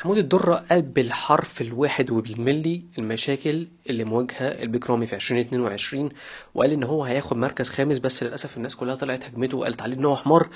محمود الدرة قال بالحرف الواحد وبالملي المشاكل اللي مواجهة البيكرامي في 2022 وقال ان هو هياخد مركز خامس بس للاسف الناس كلها طلعت هجمته وقالت عليه ان هو حمار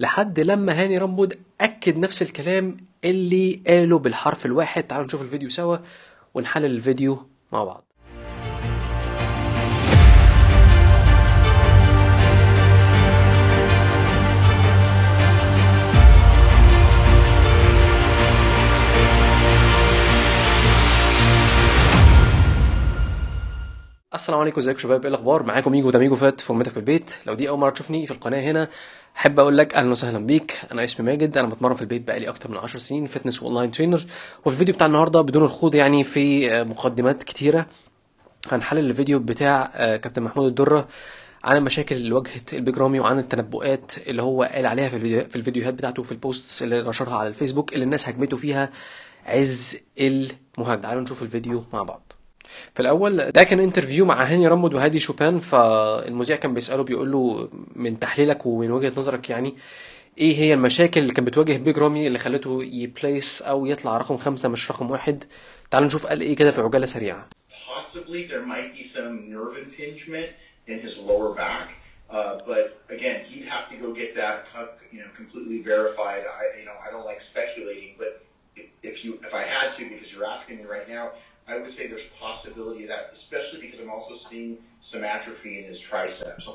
لحد لما هاني رامبود اكد نفس الكلام اللي قاله بالحرف الواحد تعالوا نشوف الفيديو سوا ونحلل الفيديو مع بعض السلام عليكم ازيكم شباب ايه الاخبار معاكم ميجو تاميجو فات فورمتك في البيت لو دي اول مره تشوفني في القناه هنا احب اقول لك اهلا وسهلا بيك انا اسمي ماجد انا بتمرن في البيت بقالي اكتر من 10 سنين فتنس واونلاين ترينر وفي الفيديو بتاع النهارده بدون الخوض يعني في آه، مقدمات كتيره هنحلل الفيديو بتاع آه، كابتن محمود الدره عن المشاكل اللي واجهت البيج رامي وعن التنبؤات اللي هو قال عليها في, الفيديو في الفيديوهات بتاعته في البوستس اللي نشرها على الفيسبوك اللي الناس هجمته فيها عز المهاجم تعالوا نشوف الفيديو مع بعض في الاول ده كان انترفيو مع هاني رمد وهادي شوبان فالمذيع كان بيساله بيقول له من تحليلك ومن وجهه نظرك يعني ايه هي المشاكل اللي كانت بتواجه بيج رامي اللي خلته يبليس او يطلع رقم خمسة مش رقم واحد تعالوا نشوف قال ايه كده في عجاله سريعه possibly there might be some nerve impingement in his lower back Uh, but again, he'd have to go get that, you know, completely verified. I, you know, I don't like speculating, but if you, if I had to, because you're asking me right now, I would say there's possibility of that, especially because I'm also seeing some atrophy in his triceps.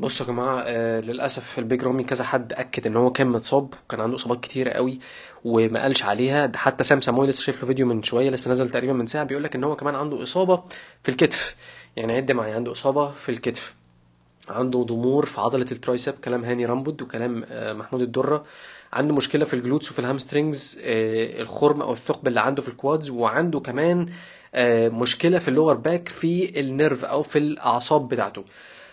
بصوا يا جماعه آه، للاسف في البيج رامي كذا حد اكد ان هو كان متصاب وكان عنده اصابات كتيره قوي وما قالش عليها ده حتى سام ساموي لسه شايف له فيديو من شويه لسه نزل تقريبا من ساعه بيقول لك ان هو كمان عنده اصابه في الكتف يعني عد معايا عنده اصابه في الكتف عنده ضمور في عضله الترايسب كلام هاني رامبود وكلام آه، محمود الدره عنده مشكله في الجلوتس وفي الهامسترنجز آه، الخرم او الثقب اللي عنده في الكوادز وعنده كمان آه، مشكله في اللور باك في النيرف او في الاعصاب بتاعته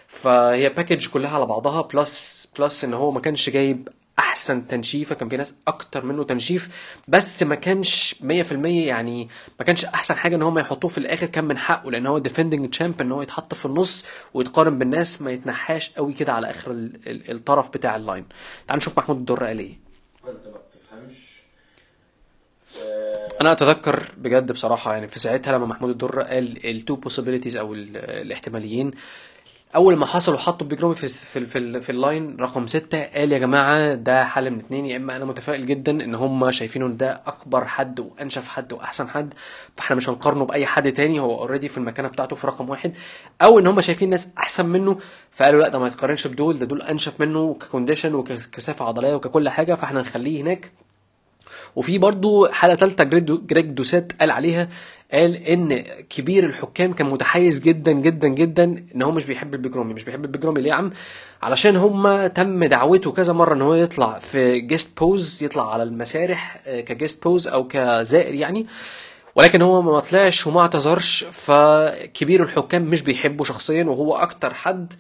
فهي باكج كلها على بعضها بلس بلس ان هو ما كانش جايب احسن تنشيفه كان في ناس اكتر منه تنشيف بس ما كانش 100% يعني ما كانش احسن حاجه ان هم يحطوه في الاخر كان من حقه لان هو ديفندنج تشامب ان هو يتحط في النص ويتقارن بالناس ما يتنحاش قوي كده على اخر الطرف بتاع اللاين تعال نشوف محمود الدر قال ايه آه، انا اتذكر بجد بصراحه يعني في ساعتها لما محمود الدر قال التو بوسيبيليتيز او الاحتماليين اول ما حصل وحطوا بيج في في في, في اللاين رقم ستة قال يا جماعه ده حل من اتنين يا اما انا متفائل جدا ان هم شايفينه ان ده اكبر حد وانشف حد واحسن حد فاحنا مش هنقارنه باي حد تاني هو اوريدي في المكانه بتاعته في رقم واحد او ان هم شايفين ناس احسن منه فقالوا لا ده ما يتقارنش بدول ده دول انشف منه ككونديشن وككثافه عضليه وككل حاجه فاحنا نخليه هناك وفي برضو حاله ثالثه جريج دوسات قال عليها قال ان كبير الحكام كان متحيز جدا جدا جدا ان هو مش بيحب البيجرامي مش بيحب البيجرامي ليه يا عم علشان هما تم دعوته كذا مره ان هو يطلع في جيست بوز يطلع على المسارح آه، كجيست بوز او كزائر يعني ولكن هو ما طلعش وما اعتذرش فكبير الحكام مش بيحبه شخصيا وهو اكتر حد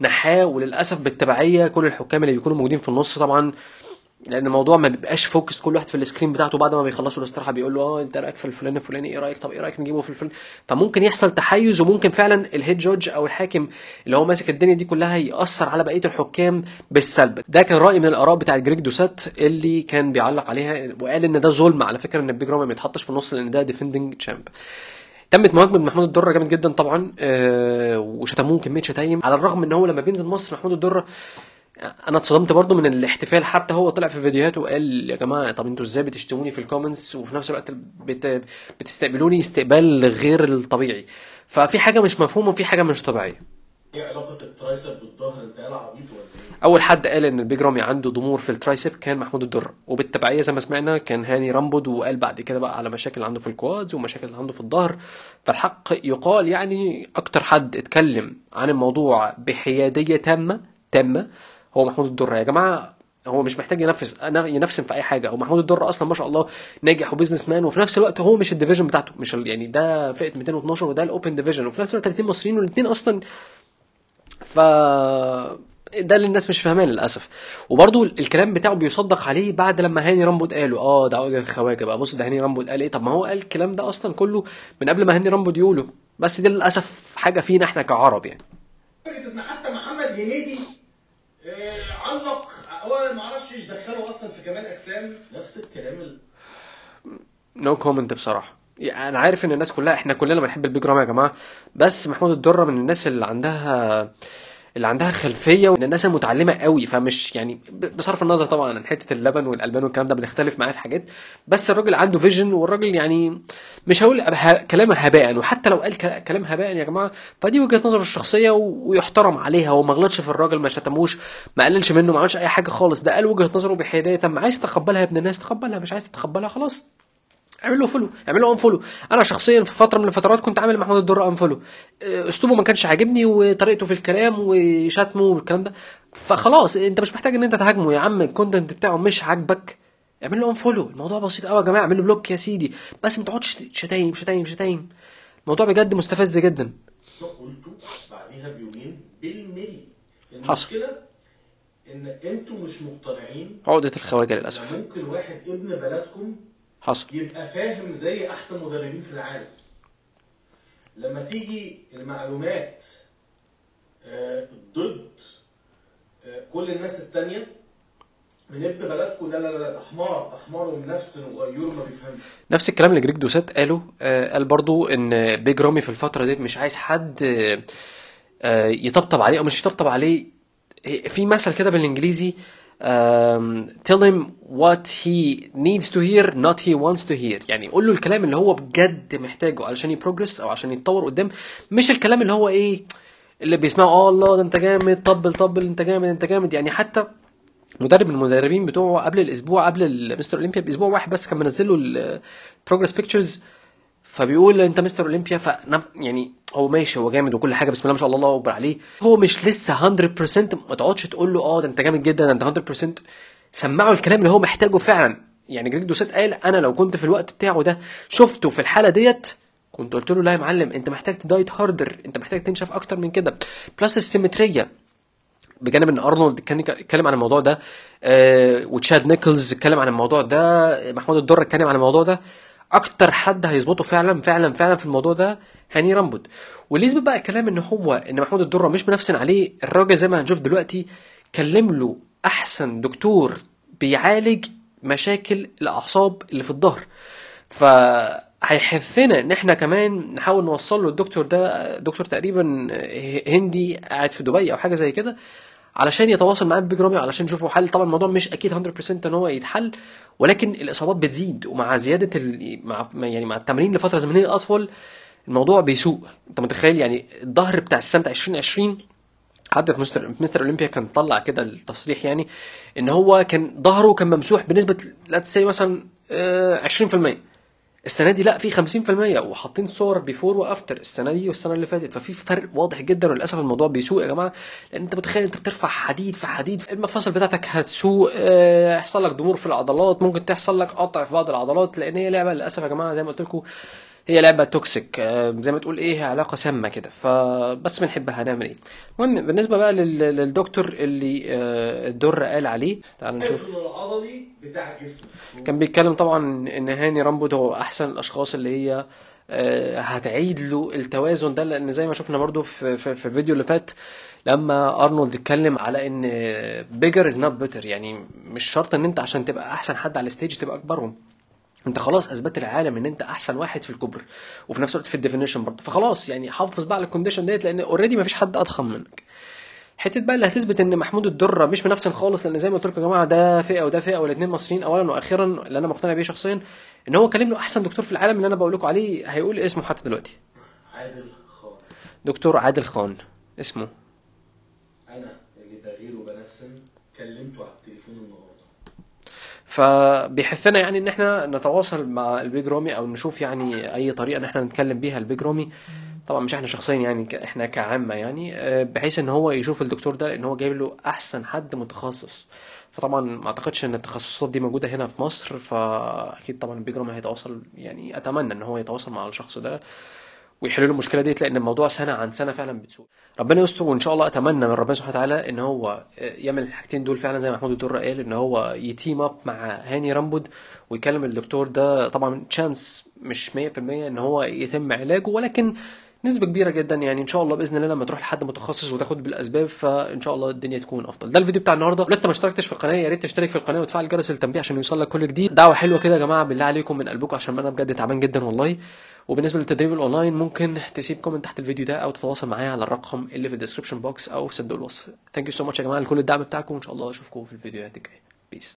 نحاه وللاسف بالتبعيه كل الحكام اللي بيكونوا موجودين في النص طبعا آه لان الموضوع ما بيبقاش فوكس كل واحد في السكرين بتاعته بعد ما بيخلصوا الاستراحه بيقول له اه انت رايك في الفلان الفلاني ايه رايك طب ايه رايك نجيبه في الفلان فممكن يحصل تحيز وممكن فعلا الهيد جوج او الحاكم اللي هو ماسك الدنيا دي كلها ياثر على بقيه الحكام بالسلب ده كان راي من الاراء بتاع جريج دوسات اللي كان بيعلق عليها وقال ان ده ظلم على فكره ان البيج رامي ما يتحطش في النص لان ده ديفندنج تشامب تمت مهاجمه محمود الدره جامد جدا طبعا آه وشتموه كميه شتايم على الرغم ان هو لما بينزل مصر محمود الدره انا اتصدمت برضو من الاحتفال حتى هو طلع في فيديوهاته وقال يا جماعه طب انتوا ازاي بتشتموني في الكومنتس وفي نفس الوقت بت... بتستقبلوني استقبال غير الطبيعي ففي حاجه مش مفهومه وفي حاجه مش طبيعيه ايه علاقه الترايسب بالظهر إيه؟ اول حد قال ان البيج رامي عنده ضمور في الترايسب كان محمود الدر وبالتبعيه زي ما سمعنا كان هاني رامبود وقال بعد كده بقى على مشاكل عنده في الكوادز ومشاكل اللي عنده في الظهر فالحق يقال يعني اكتر حد اتكلم عن الموضوع بحياديه تامه تامه هو محمود الدر يا جماعه هو مش محتاج ينفذ ينفسن في اي حاجه او محمود الدر اصلا ما شاء الله ناجح وبزنس مان وفي نفس الوقت هو مش الديفيجن بتاعته مش يعني ده فئه 212 وده الاوبن ديفيجن وفي نفس الوقت 30 مصريين والاثنين اصلا ف ده اللي الناس مش فاهماه للاسف وبرده الكلام بتاعه بيصدق عليه بعد لما هاني رامبو قاله اه ده وجه خواجه بقى بص ده هاني رامبو قال ايه طب ما هو قال الكلام ده اصلا كله من قبل ما هاني رامبو يقوله بس دي للاسف حاجه فينا احنا كعرب يعني حتى محمد هنيدي آه، علق هو ما اعرفش ايش دخله اصلا في كمال اجسام نفس الكلام نو كومنت بصراحه يعني انا عارف ان الناس كلها احنا كلنا بنحب البيج رامي يا جماعه بس محمود الدره من الناس اللي عندها اللي عندها خلفيه وان الناس متعلمه قوي فمش يعني بصرف النظر طبعا عن حته اللبن والالبان والكلام ده بنختلف معاه في حاجات بس الراجل عنده فيجن والراجل يعني مش هقول كلام هباء وحتى لو قال كلام هباء يا جماعه فدي وجهه نظره الشخصيه ويحترم عليها وما غلطش في الراجل ما شتموش ما قللش منه ما عملش اي حاجه خالص ده قال وجهه نظره بحدايه طب عايز تقبلها يا ابن الناس تقبلها مش عايز تتقبلها خلاص اعمل له فولو اعمل له ان فولو انا شخصيا في فتره من الفترات كنت عامل محمود الدر ان آه، فولو اسلوبه ما كانش عاجبني وطريقته في الكلام وشتمه والكلام ده فخلاص انت مش محتاج ان انت تهاجمه يا عم الكونتنت بتاعه مش عاجبك اعمل له ان فولو الموضوع بسيط قوي يا جماعه اعمل له بلوك يا سيدي بس ما تقعدش شتايم شتايم شتايم الموضوع بجد مستفز جدا قلته بعديها بيومين بالملي المشكله حصل. ان انتوا مش مقتنعين عقده الخواجه للاسف ممكن واحد ابن بلدكم حصل يبقى فاهم زي احسن مدربين في العالم لما تيجي المعلومات آه، ضد آه، كل الناس التانية من ابن بلدكم لا لا لا احمر احمر ونفس وغيور ما بيفهمش نفس الكلام اللي جريك دوسات قاله آه، قال برضو ان بيج رامي في الفتره ديت مش عايز حد يطبطب عليه او مش يطبطب عليه إيه، في مثل كده بالانجليزي um, tell him what he needs to hear not he wants to hear يعني قول له الكلام اللي هو بجد محتاجه علشان يبروجرس او عشان يتطور قدام مش الكلام اللي هو ايه اللي بيسمعه اه الله ده انت جامد طبل طبل انت جامد انت جامد يعني حتى مدرب من المدربين بتوعه قبل الاسبوع قبل مستر اولمبيا باسبوع واحد بس كان منزل له البروجرس بيكتشرز فبيقول انت مستر اولمبيا ف نعم، يعني هو ماشي هو جامد وكل حاجه بسم الله ما شاء الله الله اكبر عليه هو مش لسه 100% ما تقعدش تقول له اه ده انت جامد جدا ده انت 100% سمعه الكلام اللي هو محتاجه فعلا يعني جريج دوسات قال انا لو كنت في الوقت بتاعه ده شفته في الحاله ديت كنت قلت له لا يا معلم انت محتاج تدايت هاردر انت محتاج تنشف اكتر من كده بلس السيمتريه بجانب ان ارنولد كان اتكلم عن الموضوع ده آه وتشاد نيكلز اتكلم عن الموضوع ده محمود الدره اتكلم عن الموضوع ده اكتر حد هيظبطه فعلا فعلا فعلا في الموضوع ده هاني رامبوت واللي يثبت بقى الكلام ان هو ان محمود الدره مش منافسن عليه الراجل زي ما هنشوف دلوقتي كلم له احسن دكتور بيعالج مشاكل الاعصاب اللي في الظهر ف هيحثنا ان احنا كمان نحاول نوصل له الدكتور ده دكتور تقريبا هندي قاعد في دبي او حاجه زي كده علشان يتواصل معاه بيج رامي علشان يشوفوا حل طبعا الموضوع مش اكيد 100% ان هو يتحل ولكن الاصابات بتزيد ومع زياده ال... مع يعني مع التمرين لفتره زمنيه اطول الموضوع بيسوء انت متخيل يعني الظهر بتاع السنه 2020 حد في مستر مستر اولمبيا كان طلع كده التصريح يعني ان هو كان ظهره كان ممسوح بنسبه لا تسي مثلا 20% آه، السنه دي لا في 50% وحاطين صور بيفور وافتر السنه دي والسنه اللي فاتت ففي فرق واضح جدا وللاسف الموضوع بيسوء يا جماعه لان انت متخيل انت بترفع حديد في حديد المفاصل بتاعتك هتسوق آه، يحصل لك ضمور في العضلات ممكن تحصل لك قطع في بعض العضلات لان هي لعبه للاسف يا جماعه زي ما قلت لكم هي لعبه توكسيك آه، زي ما تقول ايه علاقه سامه كده فبس بنحبها هنعمل ايه المهم بالنسبه بقى للدكتور اللي آه، الدر قال عليه تعال نشوف العضلي بتاع الجسم كان بيتكلم طبعا ان هاني رامبو هو احسن الاشخاص اللي هي آه، هتعيد له التوازن ده لان زي ما شفنا برضو في, في, في الفيديو اللي فات لما ارنولد اتكلم على ان بيجر از نوت بيتر يعني مش شرط ان انت عشان تبقى احسن حد على الستيج تبقى اكبرهم انت خلاص اثبت العالم ان انت احسن واحد في الكوبري وفي نفس الوقت في الديفينيشن برضه فخلاص يعني حافظ بقى على الكونديشن ديت لان اوريدي مفيش حد اضخم منك حته بقى اللي هتثبت ان محمود الدره مش منافسن خالص لان زي ما قلت لكم يا جماعه ده فئه وده فئه والاثنين مصريين اولا واخيرا اللي انا مقتنع بيه شخصيا ان هو كلمني احسن دكتور في العالم اللي انا بقول لكم عليه هيقول اسمه حتى دلوقتي عادل خان دكتور عادل خان اسمه انا اللي بغير بنفسن كلمته فبيحثنا يعني ان احنا نتواصل مع البيج رامي او نشوف يعني اي طريقه ان احنا نتكلم بيها البيج رامي طبعا مش احنا شخصيا يعني احنا كعامه يعني آه، بحيث ان هو يشوف الدكتور ده لان هو جايب له احسن حد متخصص فطبعا ما اعتقدش ان التخصصات دي موجوده هنا في مصر فاكيد طبعا البيج رامي هيتواصل يعني اتمنى ان هو يتواصل مع الشخص ده ويحللوا المشكله ديت لان الموضوع سنه عن سنه فعلا بتسوء ربنا يستر وان شاء الله اتمنى من ربنا سبحانه وتعالى ان هو يعمل الحاجتين دول فعلا زي ما محمود الدره قال ان هو يتيم اب مع هاني رامبود ويكلم الدكتور ده طبعا تشانس مش 100% ان هو يتم علاجه ولكن نسبة كبيرة جدا يعني ان شاء الله باذن الله لما تروح لحد متخصص وتاخد بالاسباب فان شاء الله الدنيا تكون افضل. ده الفيديو بتاع النهارده، لسه ما اشتركتش في القناة يا ريت تشترك في القناة وتفعل جرس التنبيه عشان يوصل لك كل جديد. دعوة حلوة كده يا جماعة بالله عليكم من قلبكم عشان انا بجد تعبان جدا والله. وبالنسبه للتدريب الاونلاين ممكن تسيب كومنت تحت الفيديو ده او تتواصل معايا على الرقم اللي في الديسكربشن بوكس او في صندوق الوصف Thank you so much يا جماعه لكل الدعم بتاعكم ان شاء الله اشوفكم في الفيديوهات الجايه